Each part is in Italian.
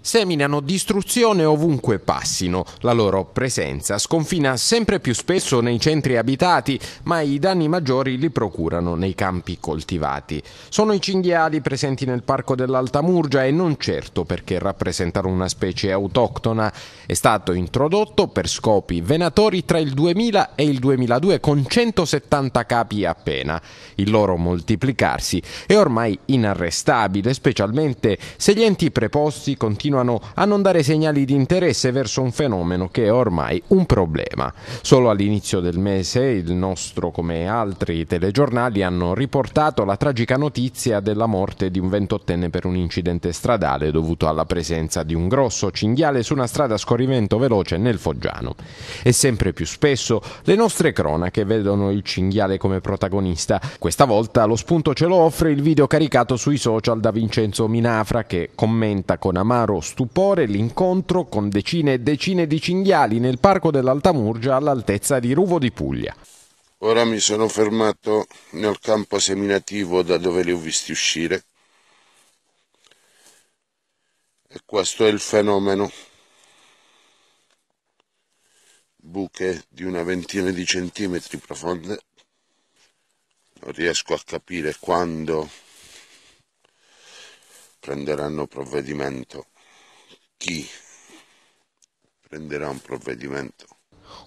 seminano distruzione ovunque passino. La loro presenza sconfina sempre più spesso nei centri abitati, ma i danni maggiori li procurano nei campi coltivati. Sono i cinghiali presenti nel parco dell'Alta Murgia e non certo perché rappresentano una specie autoctona. È stato introdotto per scopi venatori tra il 2000 e il 2002 con 170 capi appena. Il loro moltiplicarsi è ormai inarrestabile, specialmente se gli enti preposti continuano continuano a non dare segnali di interesse verso un fenomeno che è ormai un problema. Solo all'inizio del mese il nostro, come altri telegiornali, hanno riportato la tragica notizia della morte di un ventottenne per un incidente stradale dovuto alla presenza di un grosso cinghiale su una strada a scorrimento veloce nel Foggiano. E sempre più spesso le nostre cronache vedono il cinghiale come protagonista. Questa volta lo spunto ce lo offre il video caricato sui social da Vincenzo Minafra che commenta con amaro stupore l'incontro con decine e decine di cinghiali nel parco dell'Alta Murgia all'altezza di Ruvo di Puglia. Ora mi sono fermato nel campo seminativo da dove li ho visti uscire. E questo è il fenomeno. Buche di una ventina di centimetri profonde. Non riesco a capire quando prenderanno provvedimento chi prenderà un provvedimento.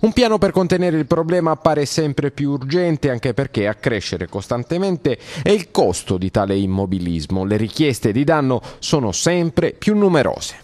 Un piano per contenere il problema appare sempre più urgente anche perché a crescere costantemente è il costo di tale immobilismo. Le richieste di danno sono sempre più numerose.